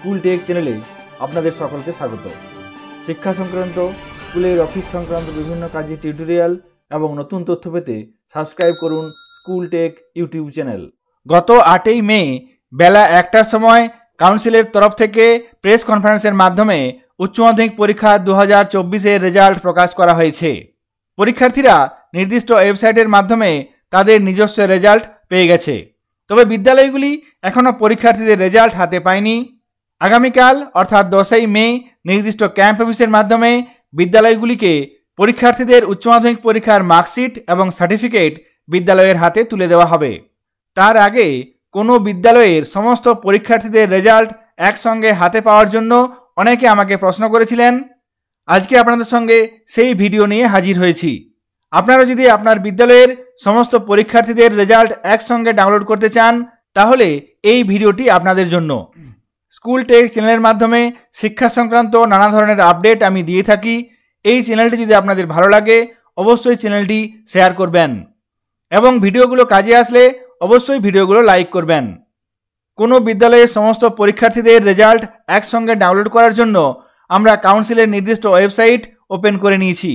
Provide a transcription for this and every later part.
school take চ্যানেলে আপনাদের সকলকে স্বাগত শিক্ষা সংক্রান্ত স্কুলের অফিস সংক্রান্ত বিভিন্ন কাজে টিউটোরিয়াল এবং নতুন তথ্য পেতে সাবস্ক্রাইব করুন স্কুল টেক ইউটিউব চ্যানেল গত আটই মে বেলা একটার সময় কাউন্সিলের তরফ থেকে প্রেস কনফারেন্সের মাধ্যমে উচ্চ মাধ্যমিক পরীক্ষা দু হাজার চব্বিশের রেজাল্ট প্রকাশ করা হয়েছে পরীক্ষার্থীরা নির্দিষ্ট ওয়েবসাইটের মাধ্যমে তাদের নিজস্ব রেজাল্ট পেয়ে গেছে তবে বিদ্যালয়গুলি এখনও পরীক্ষার্থীদের রেজাল্ট হাতে পায়নি আগামীকাল অর্থাৎ দশই মে নির্দিষ্ট ক্যাম্প অফিসের মাধ্যমে বিদ্যালয়গুলিকে পরীক্ষার্থীদের উচ্চ মাধ্যমিক পরীক্ষার মার্কশিট এবং সার্টিফিকেট বিদ্যালয়ের হাতে তুলে দেওয়া হবে তার আগে কোনো বিদ্যালয়ের সমস্ত পরীক্ষার্থীদের রেজাল্ট একসঙ্গে হাতে পাওয়ার জন্য অনেকে আমাকে প্রশ্ন করেছিলেন আজকে আপনাদের সঙ্গে সেই ভিডিও নিয়ে হাজির হয়েছি আপনারা যদি আপনার বিদ্যালয়ের সমস্ত পরীক্ষার্থীদের রেজাল্ট একসঙ্গে ডাউনলোড করতে চান তাহলে এই ভিডিওটি আপনাদের জন্য স্কুল টেক চ্যানেলের মাধ্যমে শিক্ষা সংক্রান্ত নানা ধরনের আপডেট আমি দিয়ে থাকি এই চ্যানেলটি যদি আপনাদের ভালো লাগে অবশ্যই চ্যানেলটি শেয়ার করবেন এবং ভিডিওগুলো কাজে আসলে অবশ্যই ভিডিওগুলো লাইক করবেন কোনো বিদ্যালয়ের সমস্ত পরীক্ষার্থীদের রেজাল্ট একসঙ্গে ডাউনলোড করার জন্য আমরা কাউন্সিলের নির্দিষ্ট ওয়েবসাইট ওপেন করে নিয়েছি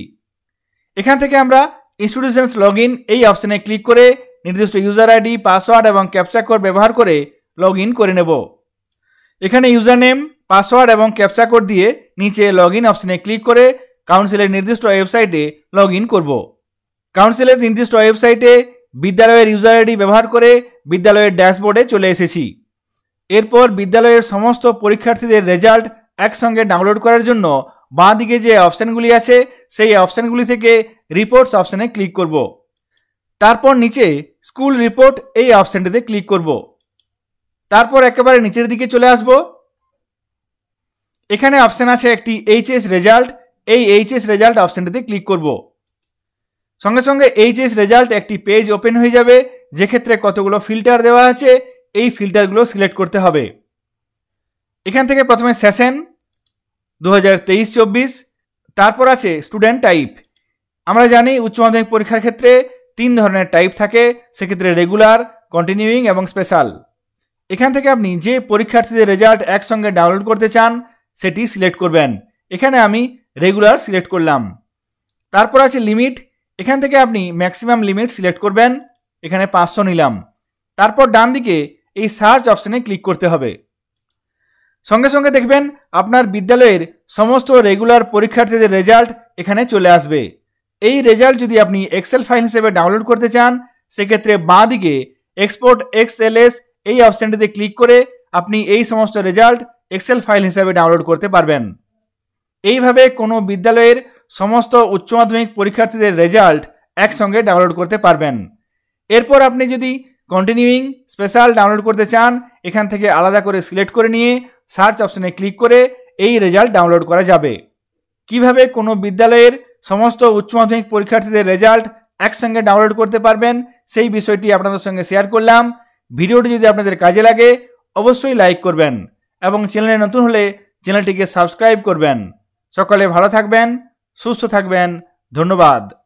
এখান থেকে আমরা ইনস্টিটিউশনস লগ এই অপশানে ক্লিক করে নির্দিষ্ট ইউজার আইডি পাসওয়ার্ড এবং ক্যাপচা কোড ব্যবহার করে লগ করে নেব এখানে ইউজার নেম পাসওয়ার্ড এবং ক্যাপচা কোড দিয়ে নিচে লগ ইন অপশনে ক্লিক করে কাউন্সিলের নির্দিষ্ট ওয়েবসাইটে লগ ইন করব কাউন্সিলের নির্দিষ্ট ওয়েবসাইটে বিদ্যালয়ের ইউজার আইডি ব্যবহার করে বিদ্যালয়ের ড্যাশবোর্ডে চলে এসেছি এরপর বিদ্যালয়ের সমস্ত পরীক্ষার্থীদের রেজাল্ট একসঙ্গে ডাউনলোড করার জন্য বাঁ দিকে যে অপশানগুলি আছে সেই অপশানগুলি থেকে রিপোর্টস অপশানে ক্লিক করব তারপর নিচে স্কুল রিপোর্ট এই অপশানটিতে ক্লিক করবো তারপর একেবারে নিচের দিকে চলে আসব এখানে অপশান আছে একটি এইচএস রেজাল্ট এই এইচএস রেজাল্ট অপশানটিতে ক্লিক করব সঙ্গে সঙ্গে এইচএস রেজাল্ট একটি পেজ ওপেন হয়ে যাবে যেক্ষেত্রে কতগুলো ফিল্টার দেওয়া আছে এই ফিল্টারগুলো সিলেক্ট করতে হবে এখান থেকে প্রথমে সেশন দু হাজার তারপর আছে স্টুডেন্ট টাইপ আমরা জানি উচ্চ মাধ্যমিক পরীক্ষার ক্ষেত্রে তিন ধরনের টাইপ থাকে সেক্ষেত্রে রেগুলার কন্টিনিউইং এবং স্পেশাল এখান থেকে আপনি যে পরীক্ষার্থীদের রেজাল্ট একসঙ্গে ডাউনলোড করতে চান সেটি সিলেক্ট করবেন এখানে আমি রেগুলার সিলেক্ট করলাম তারপর আছে লিমিট এখান থেকে আপনি ম্যাক্সিমাম লিমিট সিলেক্ট করবেন এখানে পাঁচশো নিলাম তারপর ডান দিকে এই সার্চ অপশানে ক্লিক করতে হবে সঙ্গে সঙ্গে দেখবেন আপনার বিদ্যালয়ের সমস্ত রেগুলার পরীক্ষার্থীদের রেজাল্ট এখানে চলে আসবে এই রেজাল্ট যদি আপনি এক্সেল ফাইল হিসেবে ডাউনলোড করতে চান সেক্ষেত্রে বাঁ দিকে এক্সপোর্ট এক্সএলএস এই অপশানটিতে ক্লিক করে আপনি এই সমস্ত রেজাল্ট এক্সেল ফাইল হিসাবে ডাউনলোড করতে পারবেন এইভাবে কোনো বিদ্যালয়ের সমস্ত উচ্চ মাধ্যমিক পরীক্ষার্থীদের রেজাল্ট একসঙ্গে ডাউনলোড করতে পারবেন এরপর আপনি যদি কন্টিনিউইং স্পেশাল ডাউনলোড করতে চান এখান থেকে আলাদা করে সিলেক্ট করে নিয়ে সার্চ অপশনে ক্লিক করে এই রেজাল্ট ডাউনলোড করা যাবে কিভাবে কোনো বিদ্যালয়ের সমস্ত উচ্চ মাধ্যমিক পরীক্ষার্থীদের রেজাল্ট একসঙ্গে ডাউনলোড করতে পারবেন সেই বিষয়টি আপনাদের সঙ্গে শেয়ার করলাম ভিডিওটি যদি আপনাদের কাজে লাগে অবশ্যই লাইক করবেন এবং চ্যানেলে নতুন হলে চ্যানেলটিকে সাবস্ক্রাইব করবেন সকালে ভালো থাকবেন সুস্থ থাকবেন ধন্যবাদ